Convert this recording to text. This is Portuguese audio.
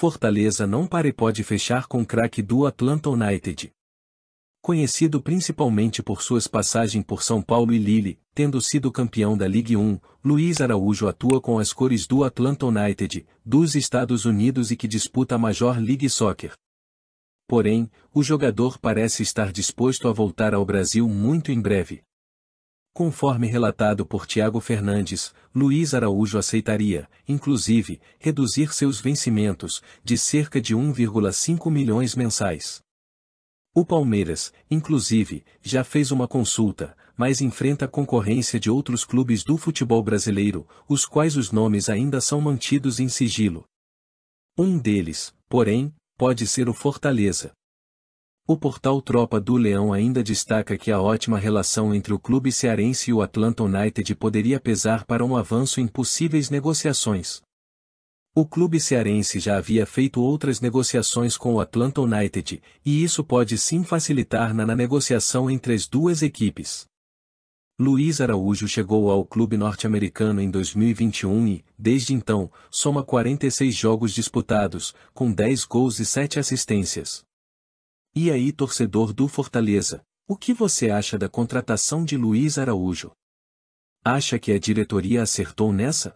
Fortaleza não para e pode fechar com craque do Atlanta United. Conhecido principalmente por suas passagens por São Paulo e Lille, tendo sido campeão da Ligue 1, Luiz Araújo atua com as cores do Atlanta United, dos Estados Unidos e que disputa a Major League Soccer. Porém, o jogador parece estar disposto a voltar ao Brasil muito em breve. Conforme relatado por Tiago Fernandes, Luiz Araújo aceitaria, inclusive, reduzir seus vencimentos, de cerca de 1,5 milhões mensais. O Palmeiras, inclusive, já fez uma consulta, mas enfrenta a concorrência de outros clubes do futebol brasileiro, os quais os nomes ainda são mantidos em sigilo. Um deles, porém, pode ser o Fortaleza. O portal Tropa do Leão ainda destaca que a ótima relação entre o clube cearense e o Atlanta United poderia pesar para um avanço em possíveis negociações. O clube cearense já havia feito outras negociações com o Atlanta United, e isso pode sim facilitar na, na negociação entre as duas equipes. Luiz Araújo chegou ao clube norte-americano em 2021 e, desde então, soma 46 jogos disputados, com 10 gols e 7 assistências. E aí, torcedor do Fortaleza, o que você acha da contratação de Luiz Araújo? Acha que a diretoria acertou nessa?